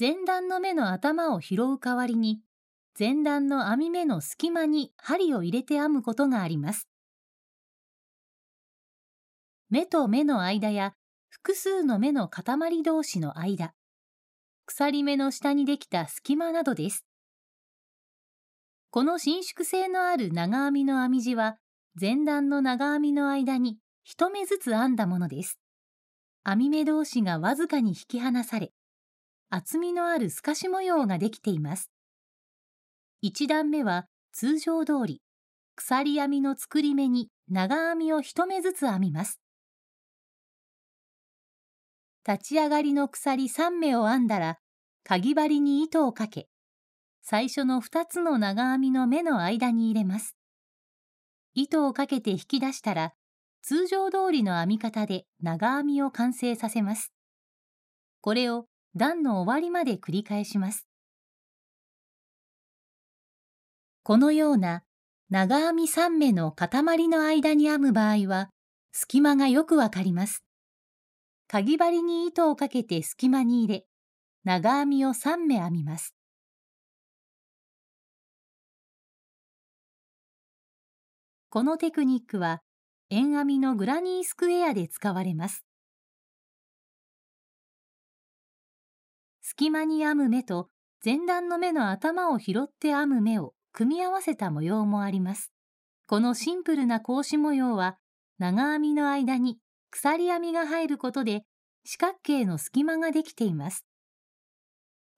前段の目の頭を拾う代わりに、前段の編み目の隙間に針を入れて編むことがあります。目と目の間や複数の目の塊同士の間、鎖目の下にできた隙間などです。この伸縮性のある長編みの編み地は、前段の長編みの間に一目ずつ編んだものです。編み目同士がわずかに引き離され、厚みのある透かし模様ができています。1段目は通常通り、鎖編みの作り目に長編みを1目ずつ編みます。立ち上がりの鎖3目を編んだら、かぎ針に糸をかけ、最初の2つの長編みの目の間に入れます。糸をかけて引き出したら、通常通りの編み方で長編みを完成させます。これを段の終わりまで繰り返しますこのような長編み3目の塊の間に編む場合は隙間がよくわかりますかぎ針に糸をかけて隙間に入れ長編みを3目編みますこのテクニックは円編みのグラニースクエアで使われます隙間に編む目と前段の目の頭を拾って編む目を組み合わせた模様もあります。このシンプルな格子模様は長編みの間に鎖編みが入ることで四角形の隙間ができています。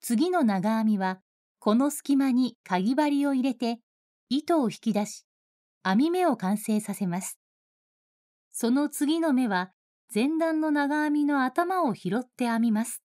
次の長編みはこの隙間にかぎ針を入れて糸を引き出し編み目を完成させます。その次の目は前段の長編みの頭を拾って編みます。